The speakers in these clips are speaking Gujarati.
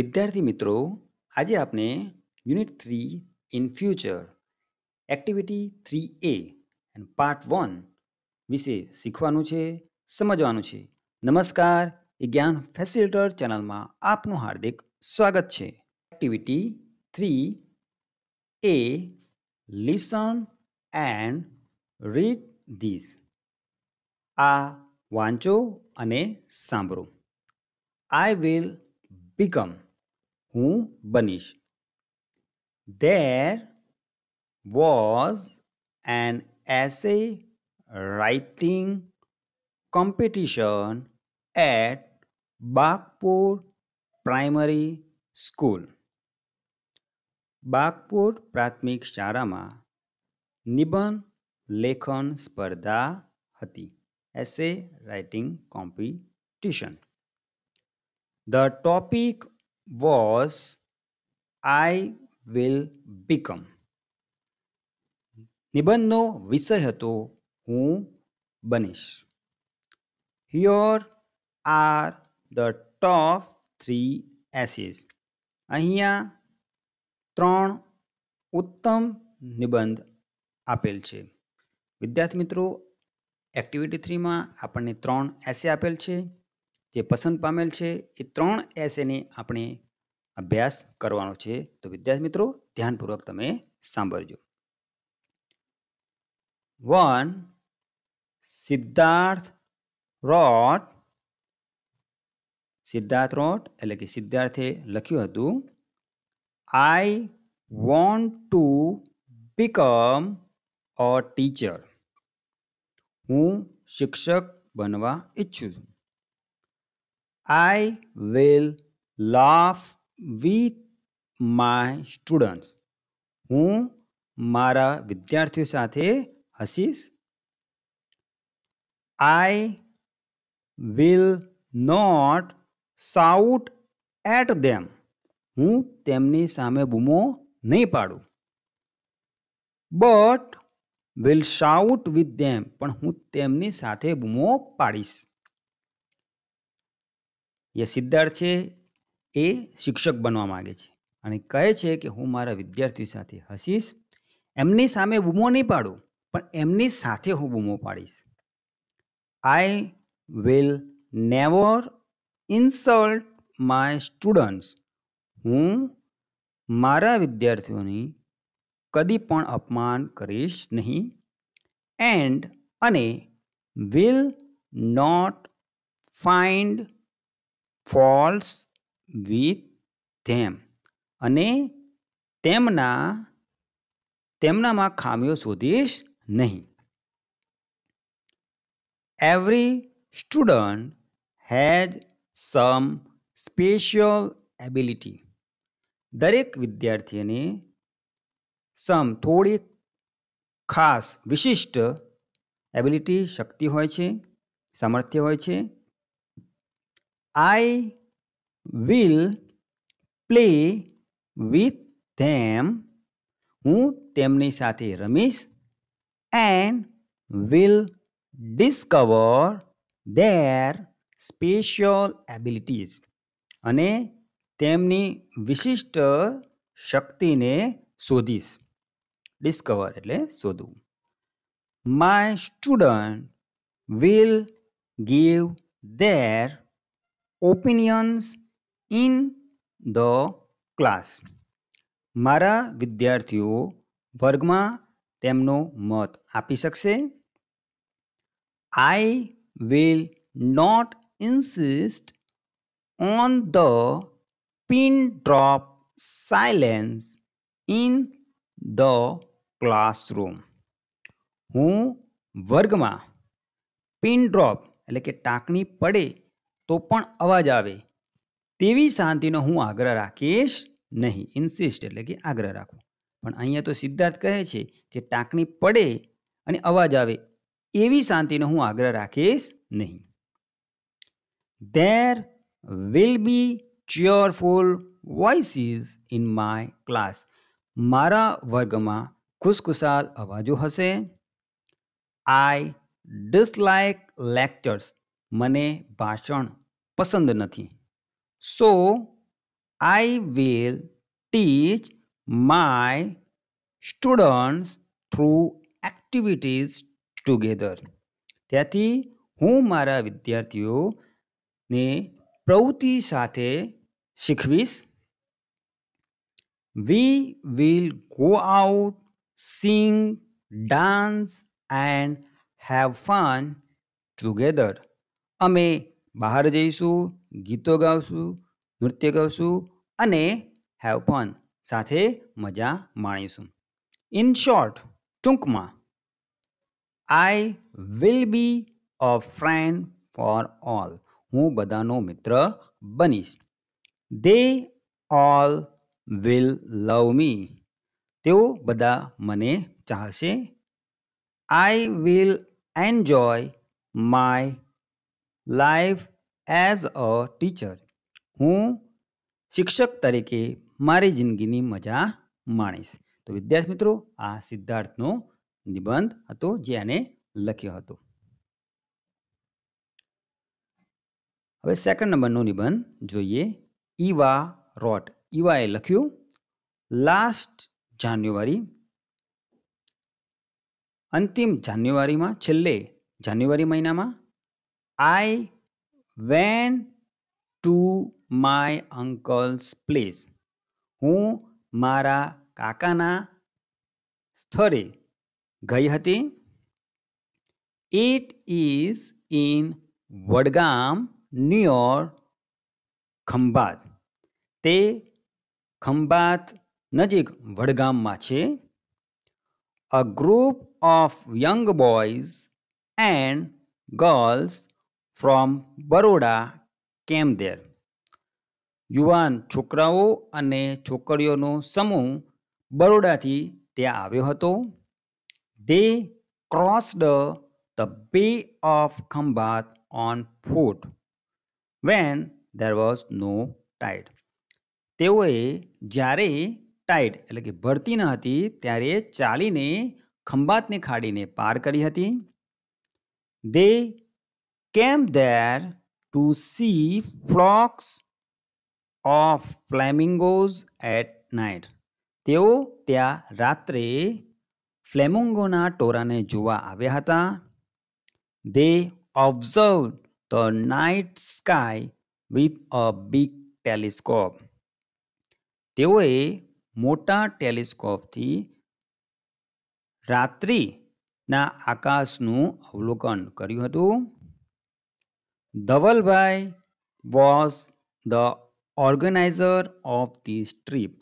વિદ્યાર્થી મિત્રો આજે આપણે unit three in future activity three A and part one વિશે શીખવાનું છે સમજવાનું છે નમસ્કાર એ જ્ઞાન ફેસિલિટર ચેનલમાં આપનું હાર્દિક સ્વાગત છે activity three A listen and read this આ વાંચો અને સાંભળો આઈ વિલ બીકમ હું બનીશ there was an essay writing competition at Bagpur primary school Bagpur પ્રાથમિક શાળામાં નિબંધ લેખન સ્પર્ધા હતી essay writing competition the topic was I will become નિબંધનો વિષય હતો હું બનીશ here are the top three essays અહીંયા ત્રણ ઉત્તમ નિબંધ આપેલ છે વિદ્યાર્થી મિત્રો એક્ટિવિટી થ્રીમાં આપણને ત્રણ એસે આપેલ છે જે પસંદ પામેલ છે એ ત્રણ એસેને આપણે અભ્યાસ કરવાનો છે તો વિદ્યાર્થી મિત્રો ધ્યાનપૂર્વક તમે સાંભળજો one Siddharth wrote Siddharth wrote એટલે કે સિદ્ધાર્થે લખ્યું હતું I want to become a teacher હું શિક્ષક બનવા ઈચ્છું છું I will laugh with my students હું મારા વિદ્યાર્થીઓ સાથે હસીશ I will not shout at them હું તેમની સામે બૂમો નહીં પાડું but will shout with them પણ હું તેમની સાથે બૂમો પાડીશ એ સિદ્ધાર્થ છે એ શિક્ષક બનવા માગે છે અને કહે છે કે હું મારા વિદ્યાર્થીઓ સાથે હસીશ એમની સામે બૂમો નહીં પાડું પણ એમની સાથે હું બૂમો પાડીશ I will never insult my students હું મારા વિદ્યાર્થીઓની કદી પણ અપમાન કરીશ નહીં એન્ડ અને will not find faults with them અને તેમના તેમનામાં ખામીઓ શોધીશ નહીં every student has some special ability દરેક વિદ્યાર્થીને સમ થોડી ખાસ વિશિષ્ટ એબિલિટી શક્તિ હોય છે સામર્થ્ય હોય છે I will play with them હું તેમની સાથે રમીશ and will discover their special abilities અને તેમની વિશિષ્ટ શક્તિને શોધીશ ડિસ્કવર એટલે શોધવું my student will give their opinions in the class मरा विद्यार्थी वर्ग में मत आप सकते I will not insist on the pin drop silence in the classroom हूँ वर्ग में पिन ड्रॉप एट के टाकनी पड़े તો પણ અવાજ આવે તેવી શાંતિનો હું આગ્રહ રાખીશ નહીં ઇન્સિસ્ટ એટલે કે આગ્રહ રાખું પણ અહીંયા તો સિદ્ધાર્થ કહે છે કે ટાંકણી પડે અને અવાજ આવે એવી શાંતિનો હું આગ્રહ રાખીશ નહીં there will be cheerful voices in my class મારા વર્ગમાં ખુશખુશાલ અવાજો હશે આઈ ડિસલાઇક લેક્ચર્સ મને ભાષણ પસંદ નથી so I will teach my students through activities together ત્યાંથી હું મારા વિદ્યાર્થીઓને પ્રવૃત્તિ સાથે શીખવીશ we will go out sing dance and have fun together અમે બહાર જઈશું ગીતો ગાઈશું નૃત્ય ગાઈશું અને હેવ ફન સાથે મજા માણીશું ઇન શોર્ટ ટૂંકમાં I will be a friend for all હું બધાનો મિત્ર બનીશ દે ઓલ વિલ લવ મી તેઓ બધા મને ચાહશે I will enjoy my life as a teacher હું શિક્ષક તરીકે મારી જિંદગીની મજા માણીશ તો વિદ્યાર્થી મિત્રો આ સિદ્ધાર્થનો નિબંધ હતો જે આને લખ્યો હતો હવે સેકન્ડ નંબરનો નિબંધ જોઈએ ઈવા રોટ ઈવાએ લખ્યું લાસ્ટ જાન્યુઆરી અંતિમ જાન્યુઆરીમાં છેલ્લે જાન્યુઆરી મહિનામાં I went to my uncle's place હું મારા કાકાના સ્થળે ગઈ હતી it is in Vadgam near Khambhat તે ખંભાત નજીક વડગામમાં છે a group of young boys and girls from Baroda came there યુવાન છોકરાઓ અને છોકરીઓનો સમૂહ બરોડાથી ત્યાં આવ્યો હતો they crossed the bay of Khambhat on foot when there was no tide તેઓએ જ્યારે ટાઈડ એટલે કે ભરતી ન હતી ત્યારે ચાલીને ખંભાતને ખાડીને પાર કરી હતી દે came there to see flocks of flamingos at night તેઓ ત્યાં રાત્રે ફ્લેમિંગોના ટોરાને જોવા આવ્યા હતા they observe the night sky with a big telescope તેઓએ મોટા ટેલિસ્કોપથી રાત્રિના આકાશનું અવલોકન કર્યું હતું Dhavalbhai was the organiser of this trip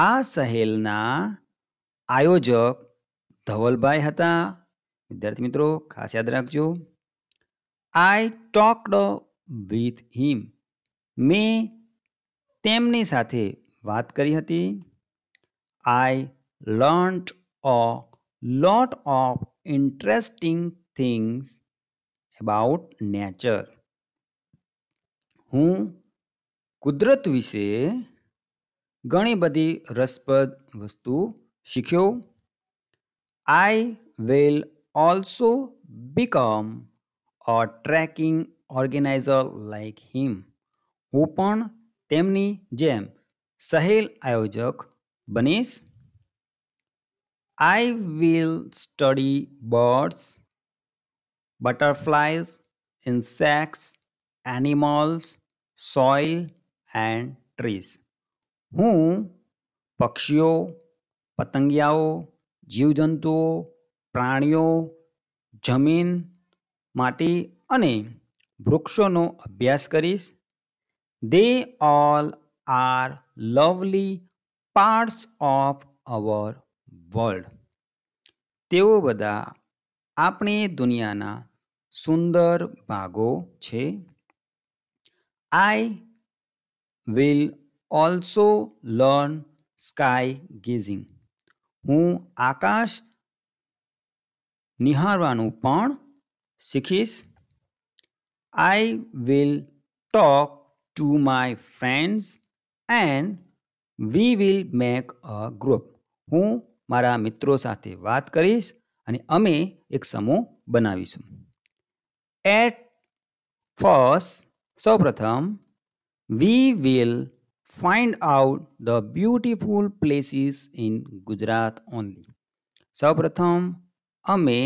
આ સહેલના આયોજક ધવલભાઈ હતા વિદ્યાર્થી મિત્રો ખાસ યાદ રાખજો આઈ ટોકડ વિથ હિમ મેં તેમની સાથે વાત કરી હતી I learnt a lot of interesting things about nature હું કુદરત વિશે ઘણી બધી રસપ્રદ વસ્તુ શીખ્યો I will also become a trekking organiser like him હું પણ તેમની જેમ સહેલ આયોજક બનીશ I will study birds butterflies insects animals soil and trees હું પક્ષીઓ પતંગિયાઓ જીવજંતુઓ પ્રાણીઓ જમીન માટી અને વૃક્ષોનો અભ્યાસ કરીશ they all are lovely parts of our world તેઓ બધા આપણી દુનિયાના સુંદર ભાગો છે I will also learn sky gazing હું આકાશ નિહાળવાનું પણ શીખીશ I will talk to my friends and we will make a group હું મારા મિત્રો સાથે વાત કરીશ અને અમે એક સમૂહ બનાવીશું એટ ફર્સ્ટ સૌપ્રથમ we will find out the beautiful places in Gujarat only સૌપ્રથમ અમે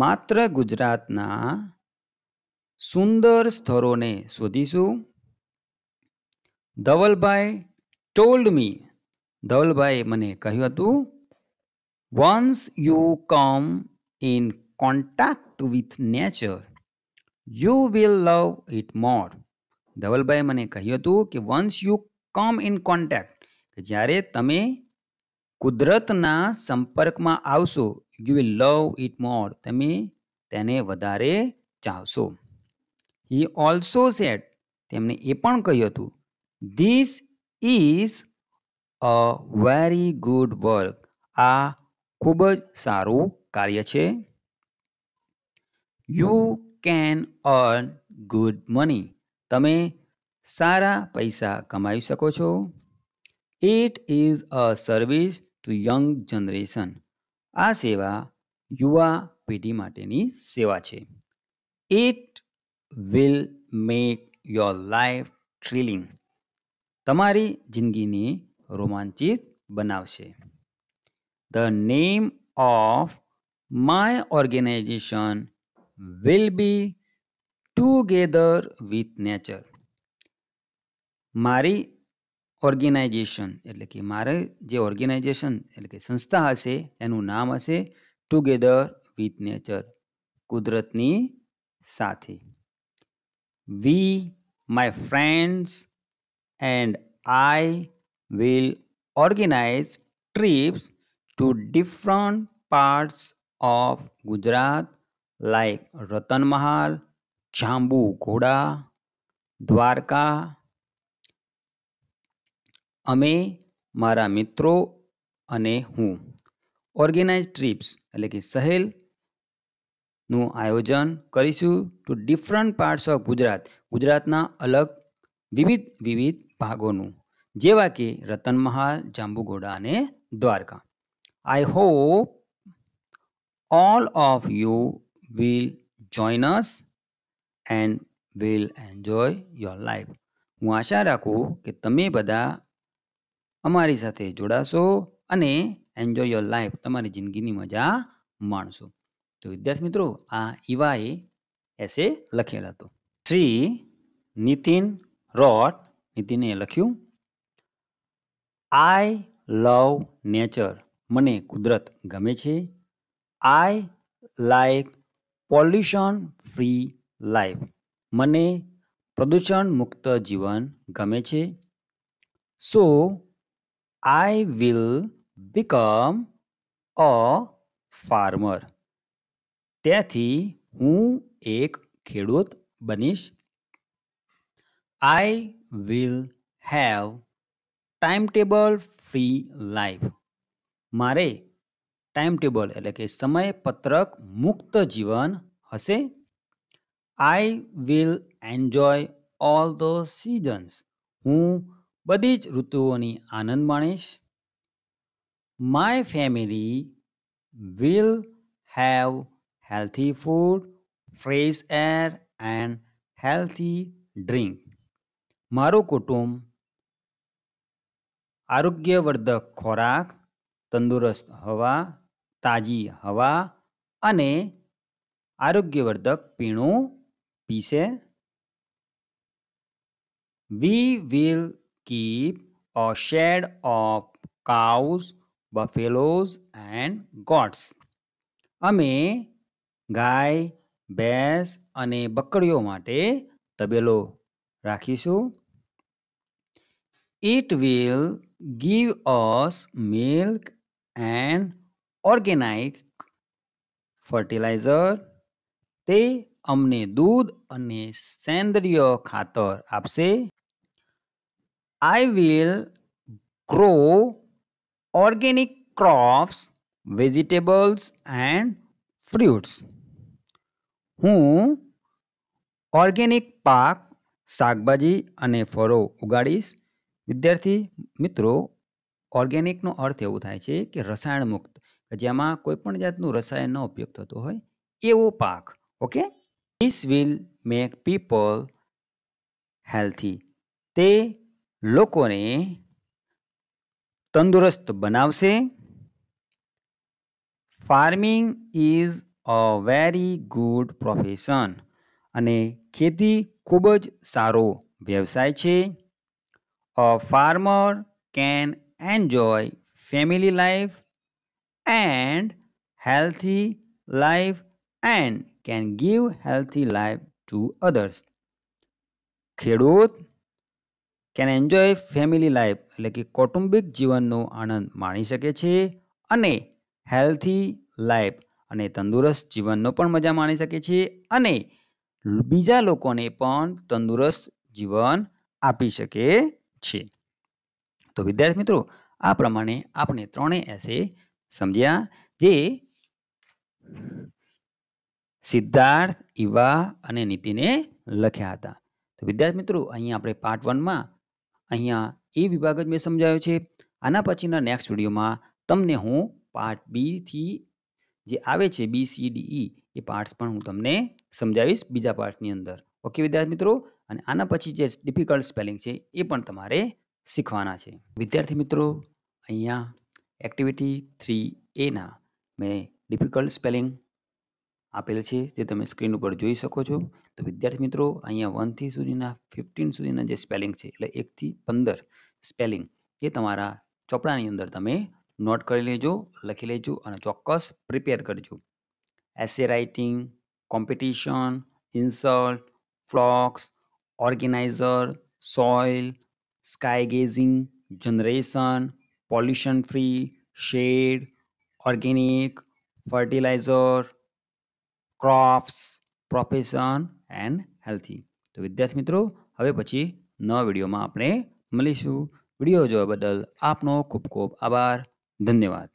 માત્ર ગુજરાતના સુંદર સ્થળોને શોધીશું ધવલભાઈ ટોલ્ડ મી ધવલભાઈ મને કહ્યું હતું once you come in contact with nature you will love it more Dhavalbhai મને કહ્યું હતું કે once you come in contact જ્યારે તમે કુદરતના સંપર્કમાં આવશો you will love it more તમે તેને વધારે ચાહશો હી ઓલ્સો સેટ તેમણે એ પણ કહ્યું હતું this is a very good work આ ખૂબ જ સારું કાર્ય છે you can earn good money તમે સારા પૈસા કમાવી શકો છો it is a service to young generation આ સેવા યુવા પેઢી માટેની સેવા છે it will make your life thrilling તમારી જિંદગીને રોમાંચિત બનાવશે the name of my organisation will be together with nature મારી ઓર્ગેનાઇઝેશન એટલે કે મારે જે ઓર્ગેનાઇઝેશન એટલે કે સંસ્થા હશે એનું નામ હશે ટુગેધર વિથ નેચર કુદરતની સાથે we my friends and I will organise trips to different parts of Gujarat like Ratanmahal Jambughoda Dwarka અમે મારા મિત્રો અને હું ઓર્ગેનાઇઝ ટ્રીપ્સ એટલે કે સહેલનું આયોજન કરીશું to different parts of Gujarat ગુજરાતના અલગ વિવિધ વિવિધ ભાગોનું જેવા કે રતનમહાલ જાંબુઘોડા અને Dwarka I hope all of you will join us and will enjoy your life હું આશા રાખું કે તમે બધા અમારી સાથે જોડાશો અને એન્જોય યોર લાઈફ તમારી જિંદગીની મજા માણશો તો વિદ્યાર્થી મિત્રો આ ઈવાએ એસે લખેલ હતો શ્રી નીતિન રોટ નીતિને લખ્યું આઈ લવ નેચર મને કુદરત ગમે છે I like pollution free life મને પ્રદૂષણ મુક્ત જીવન ગમે છે so I will become a farmer તેથી હું એક ખેડૂત બનીશ I will have time table free life મારે ટાઈમ ટેબલ એટલે કે સમયપત્રક મુક્ત જીવન હશે I will enjoy all the seasons હું બધી જ ઋતુઓની આનંદ માણીશ my family will have healthy food fresh air and healthy drink મારું કુટુંબ આરોગ્યવર્ધક ખોરાક તંદુરસ્ત હવા તાજી હવા અને આરોગ્યવર્ધક પીણું પીશે we will keep a shed of cows buffaloes and goats અમે ગાય ભેંસ અને બકરીઓ માટે તબેલો રાખીશું it will give us milk and organic fertilizer તે અમને દૂધ અને સેન્દ્રિય ખાતર આપશે I will grow organic crops vegetables and fruits હું ઓર્ગેનિક પાક શાકભાજી અને ફળો ઉગાડીશ વિદ્યાર્થી મિત્રો ઓર્ગેનિકનો અર્થ એવો થાય છે કે રસાયણ મુક્ત કે જેમાં કોઈપણ જાતનું રસાયણનો ઉપયોગ થતો હોય એવો પાક okay is will make people healthy તે લોકોને તંદુરસ્ત બનાવશે farming is a very good profession અને ખેતી ખૂબ જ સારો વ્યવસાય છે a farmer can enjoy family life and healthy life and can give healthy life to others ખેડૂત કેન એન્જોય ફેમિલી લાઈફ એટલે કે કૌટુંબિક જીવનનો આનંદ માણી શકે છે અને હેલ્થી લાઈફ અને તંદુરસ્ત જીવનનો પણ મજા માણી શકે છે અને બીજા લોકોને પણ તંદુરસ્ત જીવન આપી શકે છે તો વિદ્યાર્થી મિત્રો આ પ્રમાણે આપણે ત્રણેય એસે સમજ્યા જે સિદ્ધાર્થ ઈવા અને નીતિને લખ્યા હતા તો વિદ્યાર્થી મિત્રો અહીંયા આપણે પાર્ટ વનમાં અહીંયા એ વિભાગ જ મેં સમજાયો છે આના પછીના નેક્સ્ટ વિડીયોમાં તમને હું પાર્ટ બીથી જે આવે છે B C D E A parts પણ હું તમને સમજાવીશ બીજા પાર્ટની અંદર ઓકે વિદ્યાર્થી મિત્રો અને આના પછી જે ડિફિકલ્ટ સ્પેલિંગ છે એ પણ તમારે શીખવાના છે વિદ્યાર્થી મિત્રો અહીંયા એક્ટિવિટી થ્રી એના મેં ડિફિકલ્ટ સ્પેલિંગ આપેલ છે જે તમે સ્ક્રીન ઉપર જોઈ શકો છો તો વિદ્યાર્થી મિત્રો અહીંયા વનથી સુધીના ફિફ્ટીન સુધીના જે સ્પેલિંગ છે એટલે એકથી પંદર સ્પેલિંગ એ તમારા ચોપડાની અંદર તમે નોટ કરી લેજો લખી લેજો અને ચોક્કસ પ્રિપેર કરજો essay writing competition insult flocks organizer soil sky gazing generation pollution free shed organic fertilizer crops profession and healthy તો વિદ્યાર્થી મિત્રો હવે પછી નવા વિડીયોમાં આપણે મળીશું વિડીયો જોવા બદલ આપનો ખૂબ ખૂબ આભાર ધન્યવાદ